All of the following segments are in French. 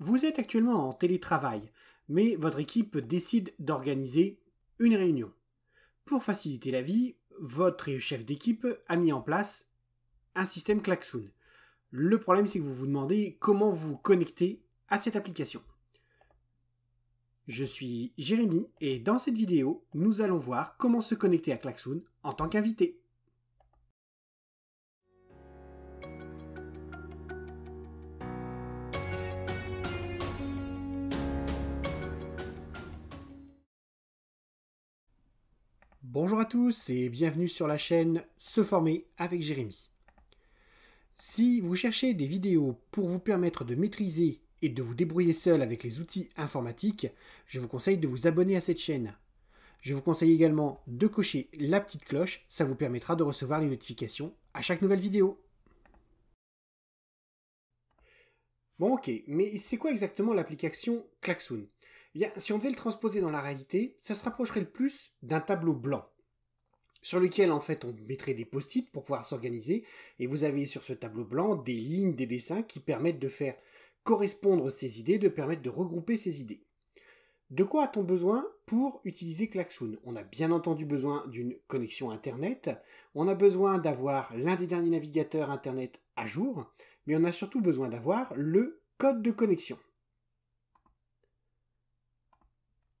Vous êtes actuellement en télétravail, mais votre équipe décide d'organiser une réunion. Pour faciliter la vie, votre chef d'équipe a mis en place un système Klaxoon. Le problème, c'est que vous vous demandez comment vous connecter à cette application. Je suis Jérémy et dans cette vidéo, nous allons voir comment se connecter à Klaxoon en tant qu'invité. Bonjour à tous et bienvenue sur la chaîne Se former avec Jérémy. Si vous cherchez des vidéos pour vous permettre de maîtriser et de vous débrouiller seul avec les outils informatiques, je vous conseille de vous abonner à cette chaîne. Je vous conseille également de cocher la petite cloche, ça vous permettra de recevoir les notifications à chaque nouvelle vidéo. Bon ok, mais c'est quoi exactement l'application Klaxoon eh si on devait le transposer dans la réalité, ça se rapprocherait le plus d'un tableau blanc sur lequel en fait on mettrait des post-it pour pouvoir s'organiser, et vous avez sur ce tableau blanc des lignes, des dessins qui permettent de faire correspondre ces idées, de permettre de regrouper ces idées. De quoi a-t-on besoin pour utiliser Klaxoon On a bien entendu besoin d'une connexion Internet, on a besoin d'avoir l'un des derniers navigateurs Internet à jour, mais on a surtout besoin d'avoir le code de connexion.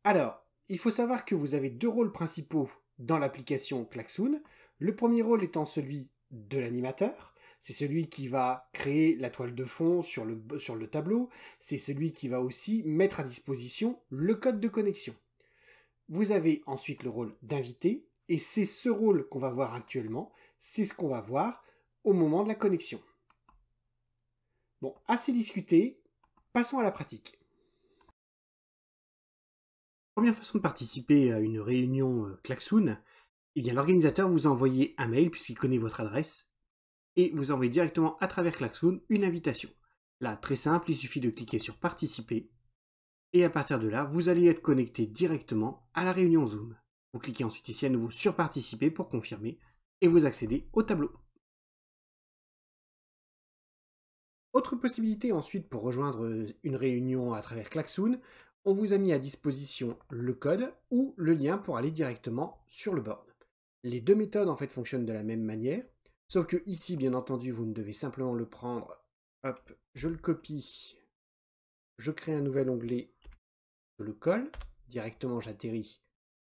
Alors, il faut savoir que vous avez deux rôles principaux dans l'application Klaxoon. Le premier rôle étant celui de l'animateur, c'est celui qui va créer la toile de fond sur le, sur le tableau, c'est celui qui va aussi mettre à disposition le code de connexion. Vous avez ensuite le rôle d'invité, et c'est ce rôle qu'on va voir actuellement, c'est ce qu'on va voir au moment de la connexion. Bon, assez discuté, passons à la pratique première façon de participer à une réunion euh, Klaxoon, eh l'organisateur vous a envoyé un mail puisqu'il connaît votre adresse et vous envoie directement à travers Klaxoon une invitation. Là, très simple, il suffit de cliquer sur participer et à partir de là, vous allez être connecté directement à la réunion Zoom. Vous cliquez ensuite ici à nouveau sur participer pour confirmer et vous accédez au tableau. Autre possibilité ensuite pour rejoindre euh, une réunion à travers Klaxoon, on vous a mis à disposition le code ou le lien pour aller directement sur le board. Les deux méthodes en fait fonctionnent de la même manière, sauf que ici bien entendu vous ne devez simplement le prendre, hop, je le copie, je crée un nouvel onglet, je le colle, directement j'atterris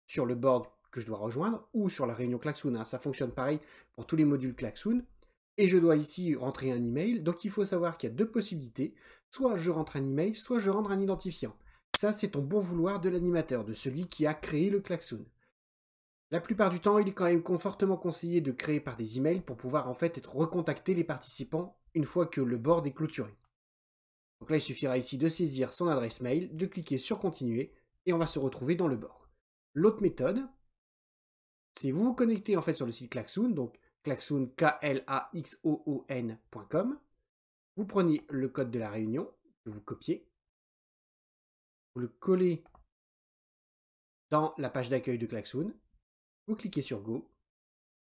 sur le board que je dois rejoindre ou sur la réunion Klaxoon, hein. ça fonctionne pareil pour tous les modules Klaxoon, et je dois ici rentrer un email, donc il faut savoir qu'il y a deux possibilités, soit je rentre un email, soit je rentre un identifiant c'est ton bon vouloir de l'animateur, de celui qui a créé le klaxon. La plupart du temps, il est quand même confortement conseillé de créer par des emails pour pouvoir en fait être recontacter les participants une fois que le board est clôturé. Donc là, il suffira ici de saisir son adresse mail, de cliquer sur continuer et on va se retrouver dans le board. L'autre méthode, c'est vous vous connectez en fait sur le site klaxon donc klaxon k l a x o, -O Vous prenez le code de la réunion vous copiez vous le collez dans la page d'accueil de Klaxoon, vous cliquez sur Go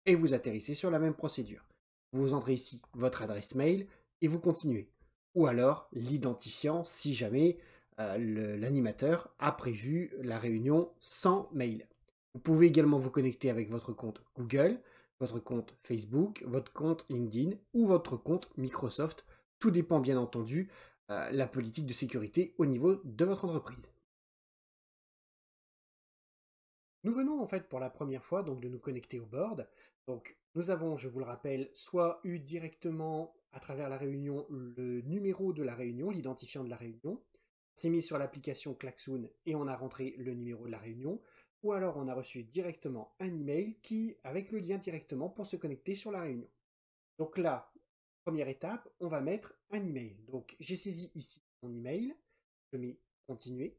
et vous atterrissez sur la même procédure. Vous entrez ici votre adresse mail et vous continuez. Ou alors l'identifiant si jamais euh, l'animateur a prévu la réunion sans mail. Vous pouvez également vous connecter avec votre compte Google, votre compte Facebook, votre compte LinkedIn ou votre compte Microsoft. Tout dépend bien entendu euh, la politique de sécurité au niveau de votre entreprise. Nous venons en fait pour la première fois donc de nous connecter au board. Donc nous avons, je vous le rappelle, soit eu directement à travers la réunion le numéro de la réunion, l'identifiant de la réunion. s'est mis sur l'application Klaxoon et on a rentré le numéro de la réunion. Ou alors on a reçu directement un email qui, avec le lien directement pour se connecter sur la réunion. Donc là, première étape, on va mettre un email. Donc j'ai saisi ici mon email, je mets continuer.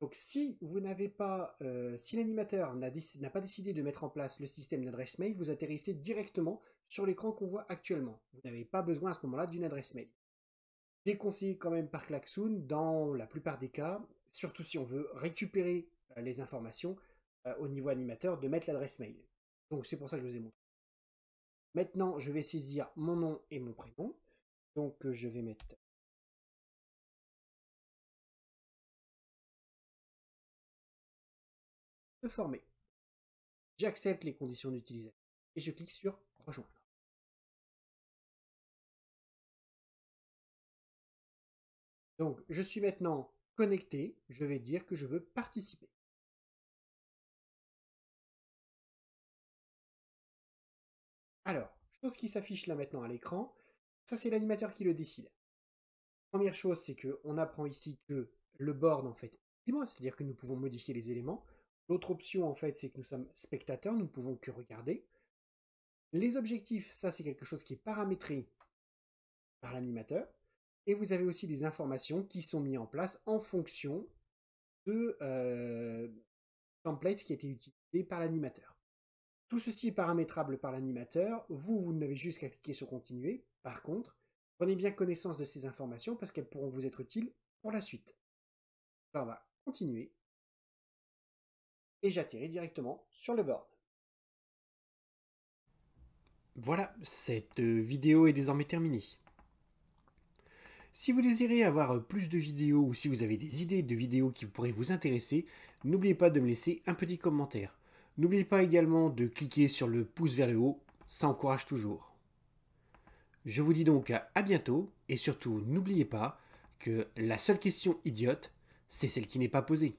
Donc si vous n'avez pas, euh, si l'animateur n'a pas décidé de mettre en place le système d'adresse mail, vous atterrissez directement sur l'écran qu'on voit actuellement. Vous n'avez pas besoin à ce moment-là d'une adresse mail. Déconseillé quand même par Klaxoon dans la plupart des cas, surtout si on veut récupérer euh, les informations euh, au niveau animateur, de mettre l'adresse mail. Donc c'est pour ça que je vous ai montré Maintenant, je vais saisir mon nom et mon prénom. Donc, euh, je vais mettre se former. J'accepte les conditions d'utilisation et je clique sur rejoindre. Donc, je suis maintenant connecté. Je vais dire que je veux participer. Alors, chose qui s'affiche là maintenant à l'écran, ça c'est l'animateur qui le décide. Première chose, c'est qu'on apprend ici que le board en fait c'est-à-dire que nous pouvons modifier les éléments. L'autre option en fait, c'est que nous sommes spectateurs, nous ne pouvons que regarder. Les objectifs, ça c'est quelque chose qui est paramétré par l'animateur. Et vous avez aussi des informations qui sont mises en place en fonction de euh, templates qui a été utilisé par l'animateur. Tout ceci est paramétrable par l'animateur. Vous, vous n'avez juste qu'à cliquer sur Continuer. Par contre, prenez bien connaissance de ces informations parce qu'elles pourront vous être utiles pour la suite. Alors on va continuer. Et j'atterris directement sur le board. Voilà, cette euh, vidéo est désormais terminée. Si vous désirez avoir euh, plus de vidéos ou si vous avez des idées de vidéos qui pourraient vous intéresser, n'oubliez pas de me laisser un petit commentaire. N'oubliez pas également de cliquer sur le pouce vers le haut, ça encourage toujours. Je vous dis donc à bientôt et surtout n'oubliez pas que la seule question idiote, c'est celle qui n'est pas posée.